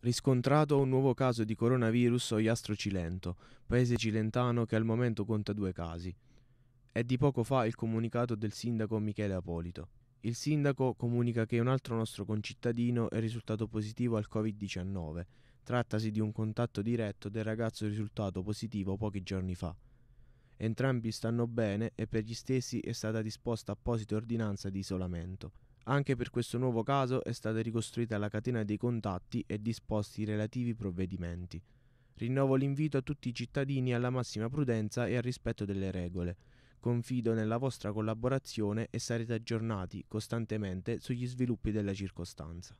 Riscontrato un nuovo caso di coronavirus a Oiastro Cilento, paese cilentano che al momento conta due casi. È di poco fa il comunicato del sindaco Michele Apolito. Il sindaco comunica che un altro nostro concittadino è risultato positivo al Covid-19. Trattasi di un contatto diretto del ragazzo risultato positivo pochi giorni fa. Entrambi stanno bene e per gli stessi è stata disposta apposita ordinanza di isolamento. Anche per questo nuovo caso è stata ricostruita la catena dei contatti e disposti i relativi provvedimenti. Rinnovo l'invito a tutti i cittadini alla massima prudenza e al rispetto delle regole. Confido nella vostra collaborazione e sarete aggiornati costantemente sugli sviluppi della circostanza.